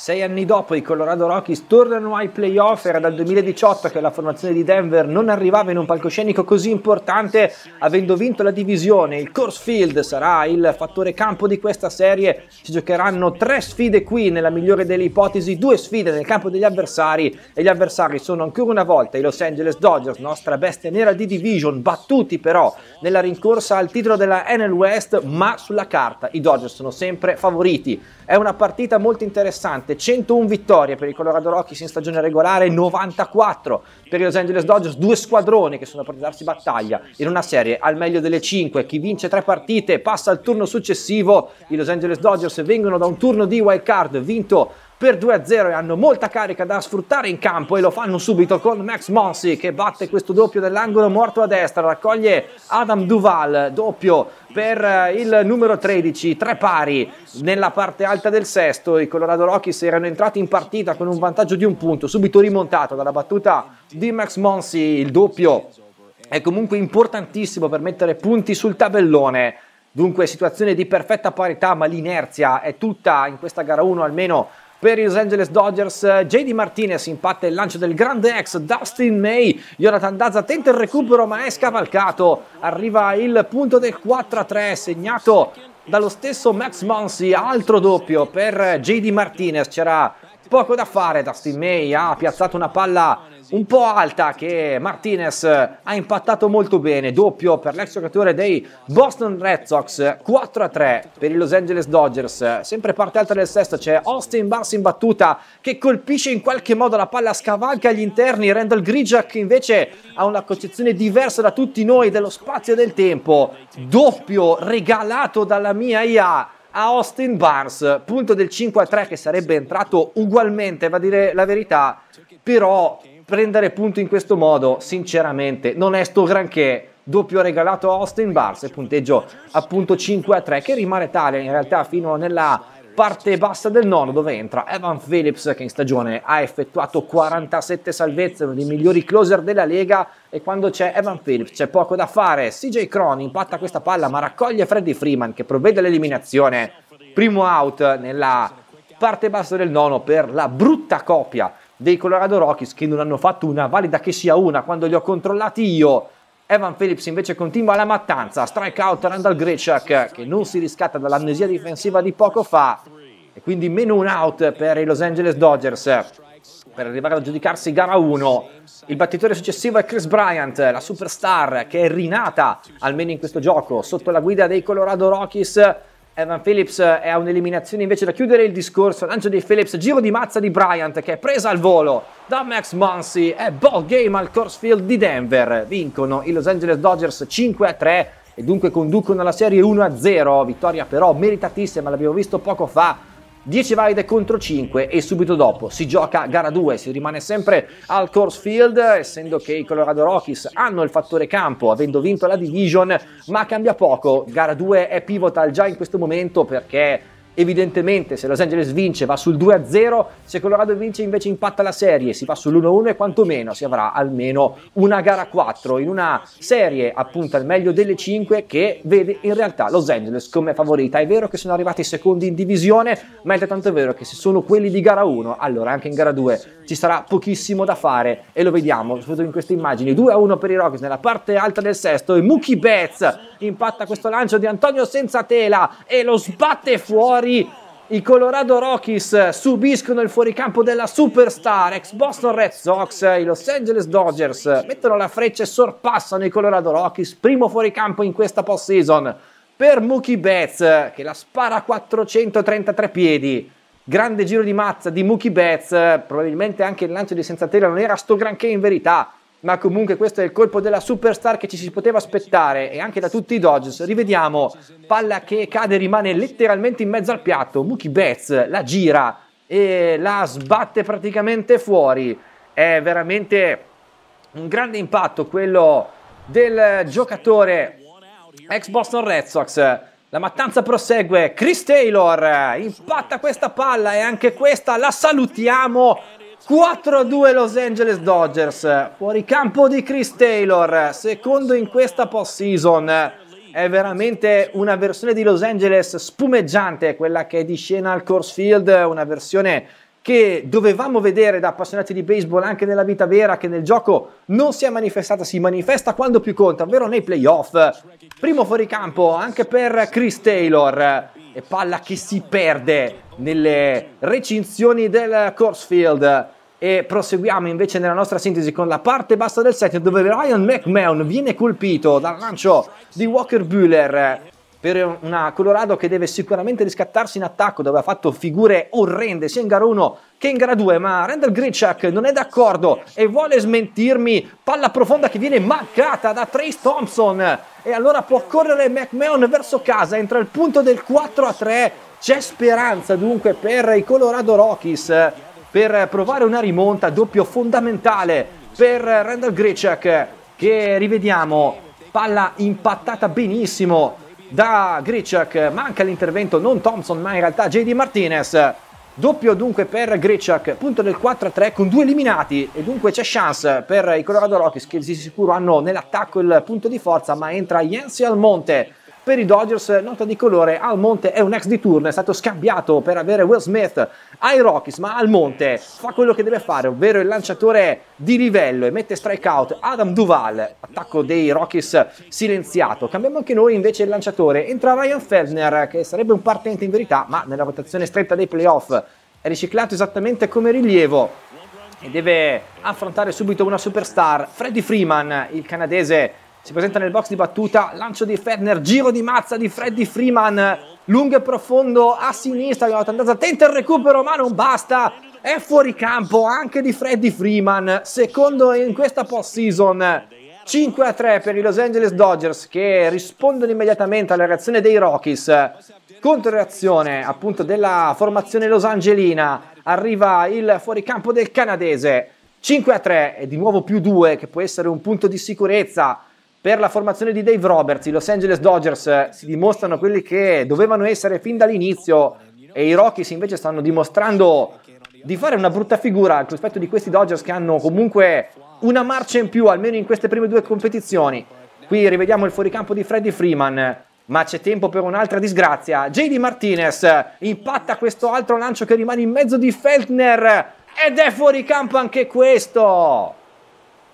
Sei anni dopo i Colorado Rockies tornano ai playoff, era dal 2018 che la formazione di Denver non arrivava in un palcoscenico così importante, avendo vinto la divisione. Il course field sarà il fattore campo di questa serie, si giocheranno tre sfide qui, nella migliore delle ipotesi, due sfide nel campo degli avversari e gli avversari sono ancora una volta i Los Angeles Dodgers, nostra bestia nera di division, battuti però nella rincorsa al titolo della NL West, ma sulla carta i Dodgers sono sempre favoriti. È una partita molto interessante, 101 vittorie per i Colorado Rockies in stagione regolare, 94 per i Los Angeles Dodgers, due squadroni che sono per darsi battaglia in una serie al meglio delle 5. Chi vince tre partite passa al turno successivo. I Los Angeles Dodgers vengono da un turno di wild card vinto per 2-0 e hanno molta carica da sfruttare in campo e lo fanno subito con Max Monsi che batte questo doppio dell'angolo morto a destra, raccoglie Adam Duval, doppio per eh, il numero 13, tre pari nella parte alta del sesto, i Colorado Rockies erano entrati in partita con un vantaggio di un punto, subito rimontato dalla battuta di Max Monsi, il doppio è comunque importantissimo per mettere punti sul tabellone. Dunque situazione di perfetta parità, ma l'inerzia è tutta in questa gara 1 almeno per i Los Angeles Dodgers. Eh, JD Martinez impatta il lancio del grande ex Dustin May. Jonathan Dazza tenta il recupero ma è scavalcato. Arriva il punto del 4-3 segnato dallo stesso Max Monsi, altro doppio per JD Martinez. C'era poco da fare, Dustin May ha piazzato una palla un po' alta che Martinez eh, ha impattato molto bene, doppio per l'ex giocatore dei Boston Red Sox, 4-3 per i Los Angeles Dodgers, sempre parte alta del sesto c'è Austin Barnes in battuta che colpisce in qualche modo la palla, scavalca gli interni, Randall Grigiak invece ha una concezione diversa da tutti noi dello spazio e del tempo, doppio regalato dalla mia IA a Austin Barnes, punto del 5 a 3 che sarebbe entrato ugualmente, va a dire la verità, però prendere punto in questo modo, sinceramente, non è sto granché. Doppio regalato a Austin Barnes, punteggio appunto 5 a 3, che rimane tale in realtà fino nella parte bassa del nono dove entra Evan Phillips che in stagione ha effettuato 47 salvezze, uno dei migliori closer della Lega e quando c'è Evan Phillips c'è poco da fare, CJ Cron impatta questa palla ma raccoglie Freddy Freeman che provvede all'eliminazione, primo out nella parte bassa del nono per la brutta coppia dei Colorado Rockies che non hanno fatto una valida che sia una quando li ho controllati io. Evan Phillips invece continua la mattanza, strikeout Randall Grichuk che non si riscatta dall'amnesia difensiva di poco fa e quindi meno un out per i Los Angeles Dodgers per arrivare ad aggiudicarsi gara 1. Il battitore successivo è Chris Bryant, la superstar che è rinata almeno in questo gioco sotto la guida dei Colorado Rockies Evan Phillips eh, è a un'eliminazione invece da chiudere il discorso. Lancio di Phillips, giro di mazza di Bryant che è presa al volo da Max Muncy. e ball game al course field di Denver. Vincono i Los Angeles Dodgers 5 3 e dunque conducono la serie 1 0. Vittoria però meritatissima, l'abbiamo visto poco fa 10 valide contro 5 e subito dopo si gioca gara 2, si rimane sempre al course field, essendo che i Colorado Rockies hanno il fattore campo, avendo vinto la division, ma cambia poco, gara 2 è pivotal già in questo momento perché Evidentemente se Los Angeles vince va sul 2-0, se Colorado vince invece impatta la serie, si va sull'1-1 e quantomeno si avrà almeno una gara 4 in una serie appunto al meglio delle 5 che vede in realtà Los Angeles come favorita. È vero che sono arrivati secondi in divisione, ma è tanto vero che se sono quelli di gara 1, allora anche in gara 2 ci sarà pochissimo da fare e lo vediamo soprattutto in queste immagini. 2-1 per i Rockets nella parte alta del sesto e Mookie Betts impatta questo lancio di Antonio senza tela e lo sbatte fuori Curry. I Colorado Rockies subiscono il fuoricampo della superstar ex Boston Red Sox, i Los Angeles Dodgers mettono la freccia e sorpassano i Colorado Rockies, primo fuoricampo in questa post season per Mookie Betts che la spara a 433 piedi. Grande giro di mazza di Mookie Betts, probabilmente anche il lancio di Senzatela non era sto granché in verità, ma comunque questo è il colpo della superstar che ci si poteva aspettare e anche da tutti i Dodgers. Rivediamo, palla che cade rimane letteralmente in mezzo al piatto, Mookie Betts la gira e la sbatte praticamente fuori. È veramente un grande impatto quello del giocatore ex Boston Red Sox. La mattanza prosegue, Chris Taylor impatta questa palla e anche questa la salutiamo 4-2 Los Angeles Dodgers, fuori campo di Chris Taylor, secondo in questa postseason. È veramente una versione di Los Angeles spumeggiante quella che è di scena al Course Field, una versione che dovevamo vedere da appassionati di baseball anche nella vita vera, che nel gioco non si è manifestata, si manifesta quando più conta, ovvero nei playoff. Primo fuoricampo anche per Chris Taylor e palla che si perde nelle recinzioni del course field. E proseguiamo invece nella nostra sintesi con la parte bassa del set dove Ryan McMahon viene colpito dal lancio di Walker Bueller per una Colorado che deve sicuramente riscattarsi in attacco dove ha fatto figure orrende sia in gara 1 che in gara 2 ma Randall Grichak non è d'accordo e vuole smentirmi palla profonda che viene mancata da Trace Thompson e allora può correre McMahon verso casa entra il punto del 4 a 3 c'è speranza dunque per i Colorado Rockies per provare una rimonta doppio fondamentale per Randall Grichak che rivediamo palla impattata benissimo da Griciak, manca l'intervento non Thompson ma in realtà JD Martinez. Doppio dunque per Griciak, punto del 4-3 con due eliminati e dunque c'è chance per i Colorado Rockies che di sicuro hanno nell'attacco il punto di forza ma entra Jensi Almonte per i Dodgers, nota di colore, Almonte è un ex di turno, è stato scambiato per avere Will Smith ai Rockies, ma Almonte fa quello che deve fare, ovvero il lanciatore di livello e mette strikeout Adam Duval, attacco dei Rockies silenziato. Cambiamo anche noi invece il lanciatore, entra Ryan Feldner che sarebbe un partente in verità, ma nella votazione stretta dei playoff è riciclato esattamente come rilievo e deve affrontare subito una superstar, Freddy Freeman, il canadese si presenta nel box di battuta, lancio di Fedner, giro di mazza di Freddy Freeman, lungo e profondo a sinistra, Jonathan Dazza tenta il recupero ma non basta, è fuori campo anche di Freddy Freeman, secondo in questa post-season. 5 a 3 per i Los Angeles Dodgers che rispondono immediatamente alla reazione dei Rockies. Contro reazione appunto della formazione Los Angelina arriva il fuoricampo del canadese. 5 a 3 e di nuovo più 2 che può essere un punto di sicurezza per la formazione di Dave Roberts, i Los Angeles Dodgers eh, si dimostrano quelli che dovevano essere fin dall'inizio e i Rockies invece stanno dimostrando di fare una brutta figura al cospetto di questi Dodgers che hanno comunque una marcia in più almeno in queste prime due competizioni. Qui rivediamo il fuoricampo di Freddy Freeman, ma c'è tempo per un'altra disgrazia. JD Martinez impatta questo altro lancio che rimane in mezzo di Feltner ed è fuori campo anche questo.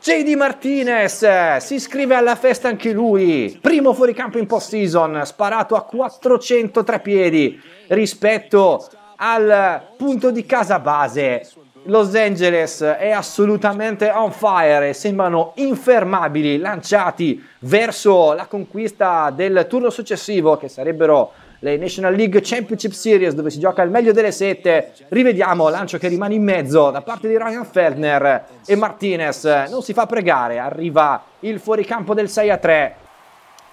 JD Martinez si iscrive alla festa anche lui, primo fuoricampo in post season, sparato a 403 piedi rispetto al punto di casa base. Los Angeles è assolutamente on fire, sembrano infermabili, lanciati verso la conquista del turno successivo che sarebbero le National League Championship Series dove si gioca il meglio delle sette. Rivediamo lancio che rimane in mezzo da parte di Ryan Feldner e Martinez. Non si fa pregare, arriva il fuoricampo del 6 a 3.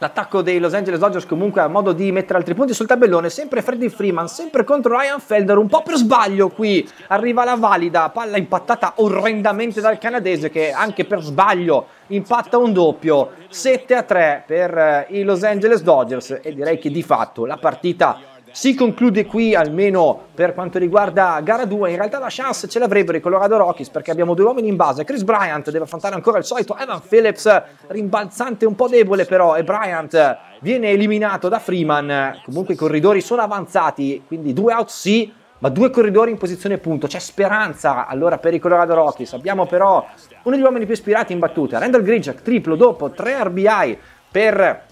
L'attacco dei Los Angeles Dodgers comunque ha modo di mettere altri punti sul tabellone, sempre Freddy Freeman, sempre contro Ryan Felder, un po' per sbaglio qui, arriva la valida, palla impattata orrendamente dal canadese che anche per sbaglio impatta un doppio, 7 a 3 per eh, i Los Angeles Dodgers e direi che di fatto la partita si conclude qui almeno per quanto riguarda gara 2, in realtà la chance ce l'avrebbero i Colorado Rockies perché abbiamo due uomini in base, Chris Bryant deve affrontare ancora il solito Evan Phillips, rimbalzante un po' debole però e Bryant viene eliminato da Freeman, comunque i corridori sono avanzati, quindi due out sì, ma due corridori in posizione punto, c'è speranza allora per i Colorado Rockies, abbiamo però uno degli uomini più ispirati in battuta, Randall Grigiak, triplo dopo 3 RBI per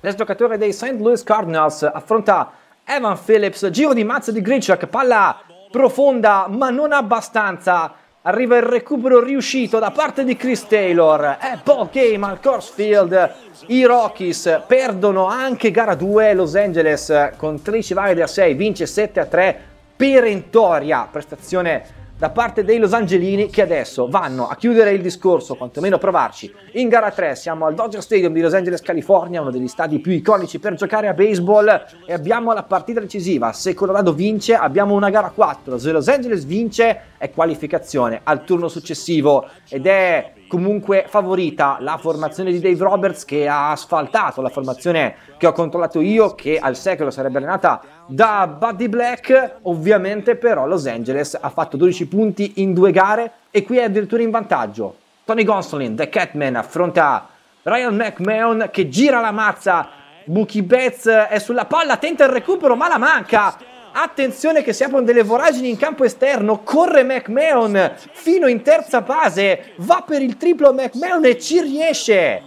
l'ex giocatore dei St. Louis Cardinals, affronta Evan Phillips, giro di mazzo di Grichuk, palla profonda ma non abbastanza. Arriva il recupero riuscito da parte di Chris Taylor. È ball game al course field. I Rockies perdono anche gara 2. Los Angeles con 13 valide a 6, vince 7 a 3. Perentoria prestazione da parte dei Los Angelini che adesso vanno a chiudere il discorso, quantomeno a provarci. In gara 3 siamo al Dodger Stadium di Los Angeles, California, uno degli stadi più iconici per giocare a baseball e abbiamo la partita decisiva. Se Colorado vince abbiamo una gara 4, se Los Angeles vince è qualificazione al turno successivo ed è comunque favorita la formazione di Dave Roberts che ha asfaltato la formazione che ho controllato io, che al secolo sarebbe allenata da Buddy Black. Ovviamente però Los Angeles ha fatto 12 punti in due gare e qui è addirittura in vantaggio. Tony Gonsolin, The Catman, affronta Ryan McMahon che gira la mazza Buki Betts è sulla palla, tenta il recupero ma la manca Attenzione che si aprono delle voragini in campo esterno. Corre McMahon fino in terza base. Va per il triplo McMahon e ci riesce.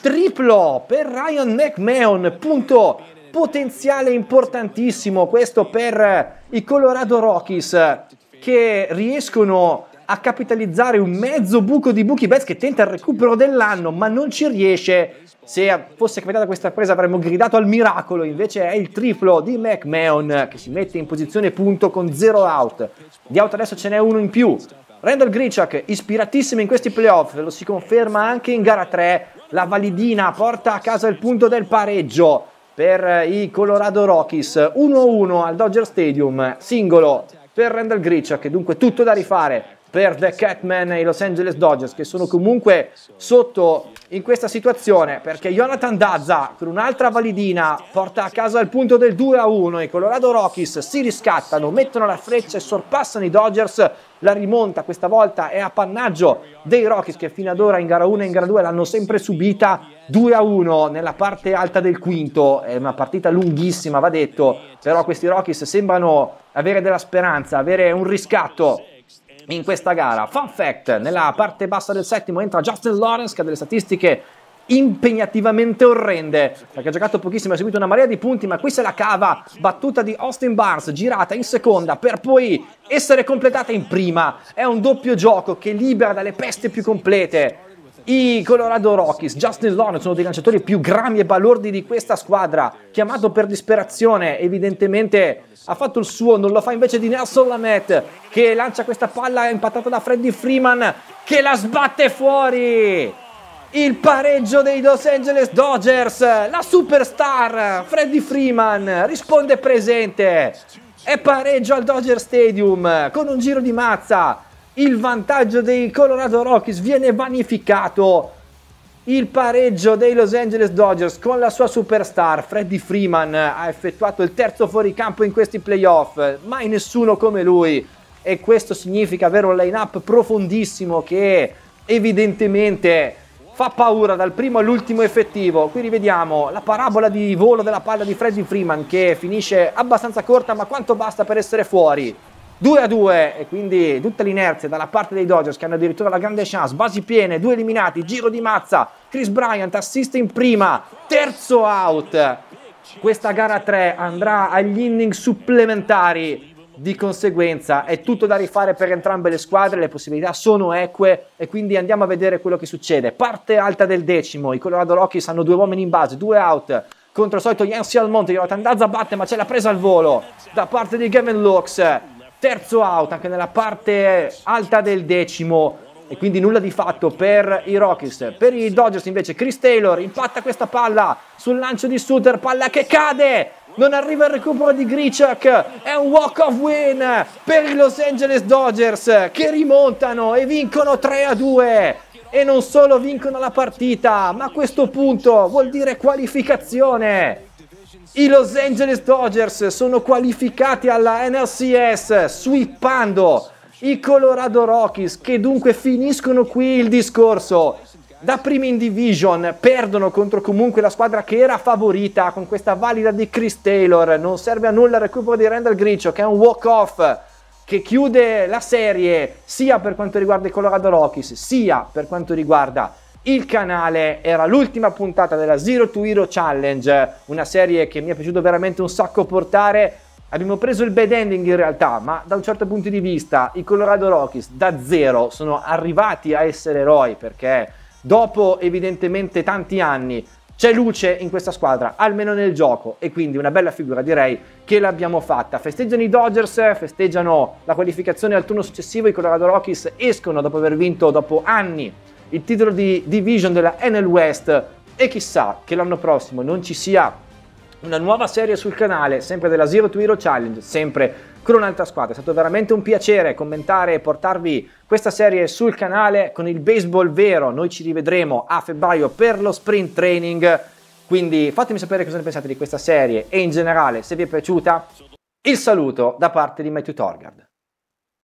Triplo per Ryan McMahon. Punto potenziale importantissimo questo per i Colorado Rockies che riescono a capitalizzare un mezzo buco di buchi Betts che tenta il recupero dell'anno, ma non ci riesce. Se fosse capitata questa presa avremmo gridato al miracolo, invece è il triplo di McMahon che si mette in posizione punto con zero out. Di out adesso ce n'è uno in più. Randall Grichak, ispiratissimo in questi playoff, lo si conferma anche in gara 3. La validina porta a casa il punto del pareggio per eh, i Colorado Rockies 1-1 al Dodger Stadium, singolo per Randall Grichak, dunque tutto da rifare per The Catman e i Los Angeles Dodgers che sono comunque sotto in questa situazione perché Jonathan Dazza con un'altra validina porta a casa il punto del 2 a 1 i Colorado Rockies si riscattano mettono la freccia e sorpassano i Dodgers la rimonta questa volta è appannaggio dei Rockies che fino ad ora in gara 1 e in gara 2 l'hanno sempre subita 2 a 1 nella parte alta del quinto è una partita lunghissima va detto però questi Rockies sembrano avere della speranza avere un riscatto in questa gara. Fun fact, nella parte bassa del settimo entra Justin Lawrence che ha delle statistiche impegnativamente orrende perché ha giocato pochissimo, ha seguito una marea di punti ma qui se la cava, battuta di Austin Barnes girata in seconda per poi essere completata in prima è un doppio gioco che libera dalle peste più complete i Colorado Rockies, Justin Lawrence, uno dei lanciatori più grami e balordi di questa squadra, chiamato per disperazione, evidentemente ha fatto il suo, non lo fa invece di Nelson Lamet, che lancia questa palla impattata da Freddy Freeman, che la sbatte fuori! Il pareggio dei Los Angeles Dodgers, la superstar Freddy Freeman risponde presente. È pareggio al Dodger Stadium con un giro di mazza il vantaggio dei Colorado Rockies viene vanificato. Il pareggio dei Los Angeles Dodgers con la sua superstar Freddie Freeman ha effettuato il terzo fuoricampo in questi playoff, mai nessuno come lui. E questo significa avere un lineup profondissimo che evidentemente fa paura dal primo all'ultimo effettivo. Qui rivediamo la parabola di volo della palla di Freddie Freeman che finisce abbastanza corta ma quanto basta per essere fuori. 2 a 2 e quindi tutta l'inerzia dalla parte dei Dodgers che hanno addirittura la grande chance, basi piene, due eliminati, giro di mazza, Chris Bryant assiste in prima, terzo out. Questa gara 3 andrà agli inning supplementari, di conseguenza è tutto da rifare per entrambe le squadre, le possibilità sono eque e quindi andiamo a vedere quello che succede. Parte alta del decimo, i Colorado Rockies hanno due uomini in base, due out, contro il solito Yancy Almonte, Jonathan Dazza batte ma c'è la presa al volo da parte di Gavin Lux terzo out anche nella parte alta del decimo e quindi nulla di fatto per i Rockies. Per i Dodgers invece Chris Taylor impatta questa palla sul lancio di Suter, palla che cade! Non arriva il recupero di Grichuk, è un walk of win per i Los Angeles Dodgers che rimontano e vincono 3 a 2 e non solo vincono la partita, ma a questo punto vuol dire qualificazione. I Los Angeles Dodgers sono qualificati alla NLCS sweepando i Colorado Rockies che dunque finiscono qui il discorso. Da primi in division perdono contro comunque la squadra che era favorita con questa valida di Chris Taylor. Non serve a nulla il recupero di Randall Griccio che è un walk-off che chiude la serie sia per quanto riguarda i Colorado Rockies sia per quanto riguarda il canale era l'ultima puntata della Zero to Hero Challenge, una serie che mi è piaciuto veramente un sacco portare. Abbiamo preso il bad ending in realtà, ma da un certo punto di vista i Colorado Rockies da zero sono arrivati a essere eroi perché dopo evidentemente tanti anni c'è luce in questa squadra, almeno nel gioco, e quindi una bella figura direi che l'abbiamo fatta. Festeggiano i Dodgers, festeggiano la qualificazione al turno successivo, i Colorado Rockies escono dopo aver vinto dopo anni il titolo di division della NL West e chissà che l'anno prossimo non ci sia una nuova serie sul canale, sempre della Zero to Hero Challenge, sempre con un'altra squadra. È stato veramente un piacere commentare e portarvi questa serie sul canale con il baseball vero. Noi ci rivedremo a febbraio per lo sprint training. Quindi fatemi sapere cosa ne pensate di questa serie e in generale se vi è piaciuta. Il saluto da parte di Matthew Torgard.